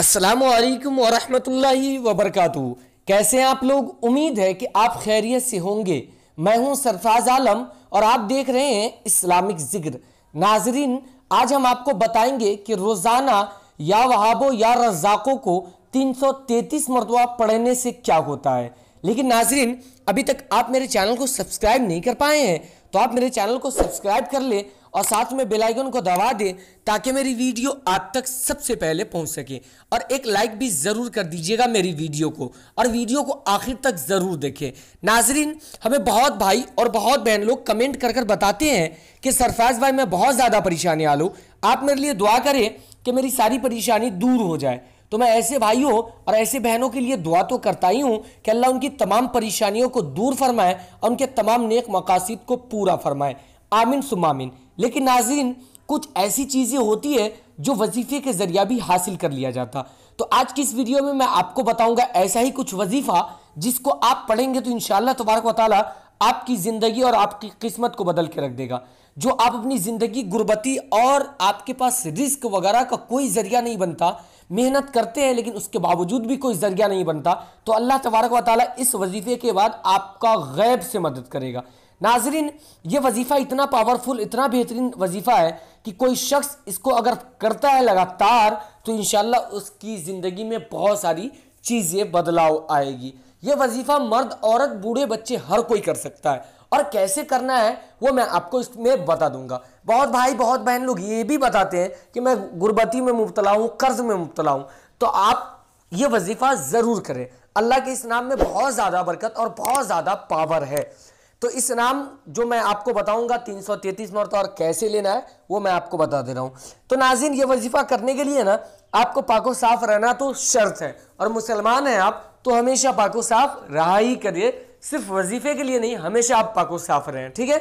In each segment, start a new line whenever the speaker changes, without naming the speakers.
السلام علیکم ورحمۃ اللہ وبرکاتہ کیسے ہیں آپ لوگ امید ہے کہ آپ خیریت سے ہوں گے میں ہوں سرفاز عالم اور آپ دیکھ رہے ہیں اسلامک ذکر ناظرین آج ہم آپ کو بتائیں گے کہ روزانہ یا وہابوں یا رزاقوں کو تین سو تیتیس مرتبہ پڑھنے سے کیا ہوتا ہے لیکن ناظرین ابھی تک آپ میرے چینل کو سبسکرائب نہیں کر پائے ہیں تو آپ میرے چینل کو سبسکرائب کر لیں اور ساتھ میں بیل آئیکن کو دبا دیں تاکہ میری ویڈیو آپ تک سب سے پہلے پہنچ سکے اور ایک لائک بھی ضرور کر دیجئے گا میری ویڈیو کو اور ویڈیو کو آخر تک ضرور دیکھیں ناظرین ہمیں بہت بھائی اور بہت بہن لوگ کمنٹ کر کر بتاتے ہیں کہ سرفراز بھائی میں بہت زیادہ پریشانی آ لوں آپ میرے لیے دعا کریں کہ میری ساری پریشانی دور ہو جائے تو میں ایسے بھائیوں اور ایسے بہنوں کے لیے دعا تو کرتا ہی ہوں کہ اللہ ان کی تمام پریشانیوں کو دور فرمائے اور ان کے تمام نیک مقاصد کو پورا فرمائے آمین سم آمین لیکن ناظرین کچھ ایسی چیزیں ہوتی ہے جو وظیفے کے ذریعہ بھی حاصل کر لیا جاتا تو آج کی اس ویڈیو میں میں آپ کو بتاؤں گا ایسا ہی کچھ وظیفہ جس کو آپ پڑھیں گے تو انشاءاللہ تبارک و تعالی آپ کی زندگی اور آپ کی قسمت کو بدل کے رکھ دے گا جو آپ اپنی زندگی غربتی اور آپ کے پاس رزق وغیرہ کا کوئی ذریعہ نہیں بنتا محنت کرتے ہیں لیکن اس کے باوجود بھی کوئی ذریعہ نہیں بنتا تو اللہ تبارک و تعالیٰ اس وظیفے کے بعد آپ کا غیب سے مدد کرے گا ناظرین یہ وظیفہ اتنا پاورفل اتنا بہترین وظیفہ ہے کہ کوئی شخص اس کو اگر کرتا ہے لگاتار تو انشاءاللہ اس کی زندگی میں بہت ساری چیزیں بدلاؤ آئے گی یہ وظیفہ مرد عورت بوڑھے بچے ہر کوئی کر سکتا ہے اور کیسے کرنا ہے وہ میں آپ کو اس میں بتا دوں گا بہت بھائی بہت بہن لوگ یہ بھی بتاتے ہیں کہ میں غربتی میں مبتلا ہوں قرض میں مبتلا ہوں تو آپ یہ وظیفہ ضرور کریں اللہ کے اس نام میں بہت زیادہ برکت اور بہت زیادہ پاور ہے تو اس نام جو میں آپ کو بتاؤں گا تین سو تینتیس مرتبہ اور کیسے لینا ہے وہ میں آپ کو بتا دے رہا ہوں تو ناظرین یہ وظیفہ کرنے کے لیے نا آپ کو پاک و صاف رہنا تو شرط ہے اور مسلمان ہیں آپ تو ہمیشہ پاک و صاف رہا ہی کریے صرف وظیفے کے لیے نہیں ہمیشہ آپ پاک و صاف رہیں ٹھیک ہے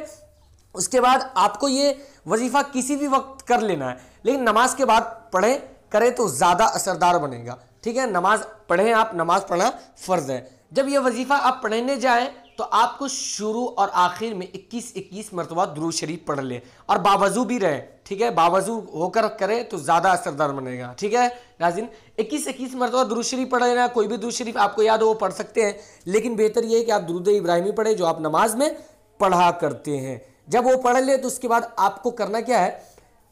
اس کے بعد آپ کو یہ وظیفہ کسی بھی وقت کر لینا ہے لیکن نماز کے بعد پڑھیں کریں تو زیادہ اثردار بنے گا ٹھیک ہے نماز پڑھیں آپ نماز پڑھنا فرض ہے جب یہ وظیفہ آپ پڑھنے جائیں تو آپ کو شروع اور آخر میں اکیس اکیس مرتبہ درود شریف پڑھ لے اور باوضو بھی رہے ٹھیک ہے باوضو ہو کر کرے تو زیادہ اثردار بنے گا ٹھیک ہے ناظرین اکیس اکیس مرتبہ درود شریف پڑھ لینا کوئی بھی درود شریف آپ کو یاد ہو وہ پڑھ سکتے ہیں لیکن بہتر یہ ہے کہ آپ درود ابراہیمی پڑھیں جو آپ نماز میں پڑھا کرتے ہیں جب وہ پڑھ لے تو اس کے بعد آپ کو کرنا کیا ہے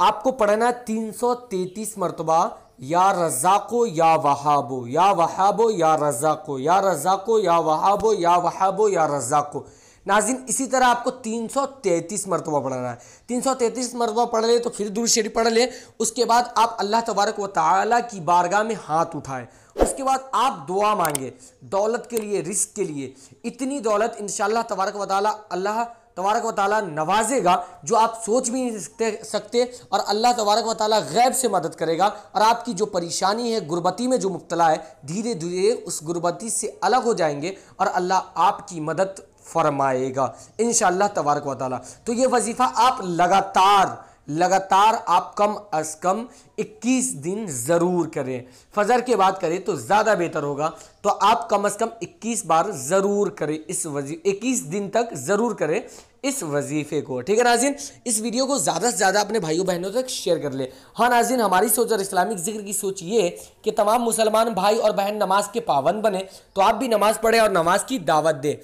آپ کو پڑھنا تین سو تینتیس مرتبہ یا رزاقو یا وہابو یا وہابو یا رزاقو یا رزاقو یا وہابو یا وہابو یا رزاقو ناظرین اسی طرح آپ کو تین سو تینتیس مرتبہ پڑھنا ہے تین سو تینتیس مرتبہ پڑھ لیں تو پھر دور شریف پڑھ لیں اس کے بعد آپ اللہ تبارک و تعالیٰ کی بارگاہ میں ہاتھ اٹھائیں اس کے بعد آپ دعا مانگیں دولت کے لیے رزق کے لیے اتنی دولت انشاءاللہ تبارک و تعالیٰ اللہ تبارک و تعالیٰ نوازے گا جو آپ سوچ بھی نہیں سکتے اور اللہ تبارک و تعالیٰ غیب سے مدد کرے گا اور آپ کی جو پریشانی ہے غربتی میں جو مبتلا ہے دھیرے دھیرے اس غربتی سے الگ ہو جائیں گے اور اللہ آپ کی مدد فرمائے گا انشاءاللہ تبارک و تعالیٰ تو یہ وظیفہ آپ لگاتار لگاتار آپ کم از کم اکیس دن ضرور کریں فضر کے بعد کریں تو زیادہ بہتر ہوگا تو آپ کم از کم اکیس بار ضرور کریں اس اکیس دن تک ضرور کریں اس وظیفے کو ٹھیک ہے ناظرین اس ویڈیو کو زیادہ سے زیادہ اپنے بھائیوں بہنوں تک شیئر کر لیں ہاں ناظرین ہماری سوچ اور اسلامک ذکر کی سوچ یہ ہے کہ تمام مسلمان بھائی اور بہن نماز کے پاون بنے تو آپ بھی نماز پڑھیں اور نماز کی دعوت دیں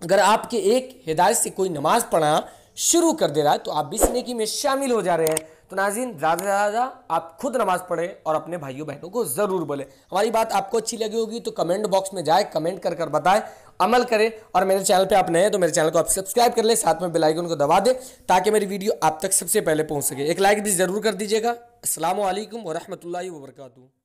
اگر آپ کے ایک ہدایت سے کوئی نماز پڑھا شروع کر دے رہا ہے تو آپ اس نیکی میں شامل ہو جا رہے ہیں تو ناظرین زیادہ زیادہ آپ خود نماز پڑھیں اور اپنے بھائیوں بہنوں کو ضرور بولیں ہماری بات آپ کو اچھی لگی ہوگی تو کمنٹ باکس میں جائے کمنٹ کر کر بتائیں عمل کریں اور میرے چینل پہ آپ نئے تو میرے چینل کو آپ سبسکرائب کر لیں ساتھ میں آئیکن کو دبا دیں تاکہ میری ویڈیو آپ تک سب سے پہلے پہنچ سکے ایک لائک بھی ضرور کر دیجیے گا السلام علیکم ورحمۃ اللہ وبرکاتہ